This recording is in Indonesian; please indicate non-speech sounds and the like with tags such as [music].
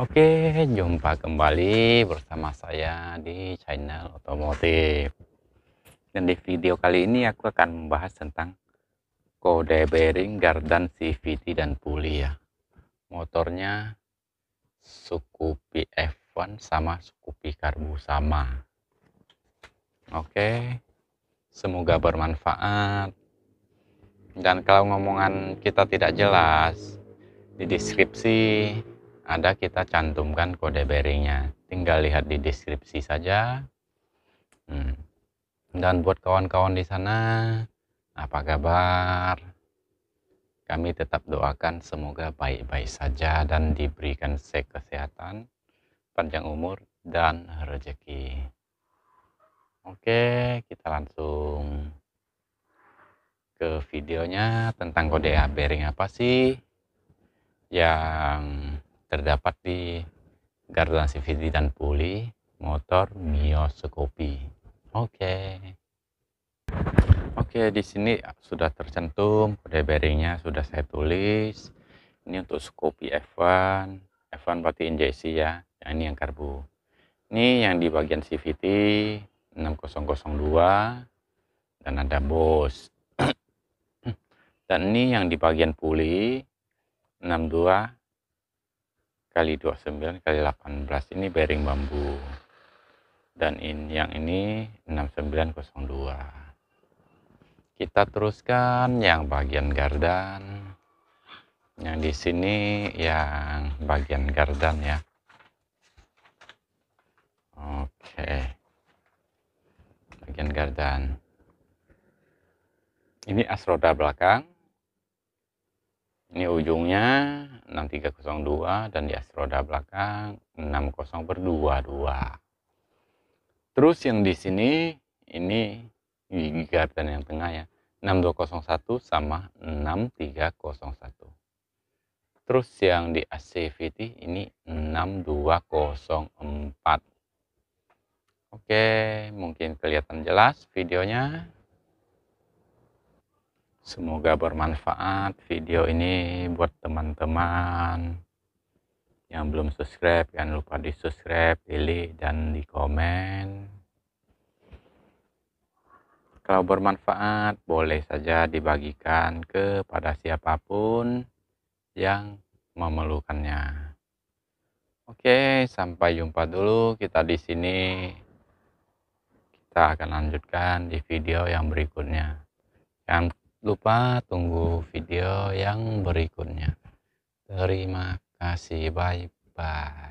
Oke, jumpa kembali bersama saya di channel otomotif. Dan di video kali ini aku akan membahas tentang kode bearing gardan CVT dan puli ya. Motornya suku PF1 sama suku P karbu sama. Oke, semoga bermanfaat. Dan kalau ngomongan kita tidak jelas, di deskripsi ada kita cantumkan kode bearingnya tinggal lihat di deskripsi saja hmm. dan buat kawan-kawan di sana apa kabar kami tetap doakan semoga baik-baik saja dan diberikan kesehatan panjang umur dan rezeki Oke kita langsung ke videonya tentang kode bearing apa sih yang terdapat di Gardan CVT dan Puli motor Mio Scoopy. Oke. Okay. Oke, okay, di sini sudah tercantum kode bearingnya sudah saya tulis. Ini untuk Scoopy F1, F1 berarti injeksi ya. Yang ini yang karbu. Ini yang di bagian CVT 6002 dan ada bos. [clears throat] dan ini yang di bagian puli 62 kali 29 kali 18 ini bearing bambu dan in yang ini 6902 kita teruskan yang bagian gardan yang di sini yang bagian gardan ya oke bagian gardan ini as roda belakang ini ujungnya 6302 dan di astroda belakang 60 Terus yang di sini ini gigi garden yang tengah ya 6201 sama 6301. Terus yang di ACVT ini 6204. Oke, mungkin kelihatan jelas videonya. Semoga bermanfaat video ini buat teman-teman yang belum subscribe. Jangan lupa di subscribe, pilih, dan di komen. Kalau bermanfaat, boleh saja dibagikan kepada siapapun yang memerlukannya. Oke, sampai jumpa dulu. Kita di sini kita akan lanjutkan di video yang berikutnya. Jangan lupa tunggu video yang berikutnya. Terima kasih, bye-bye.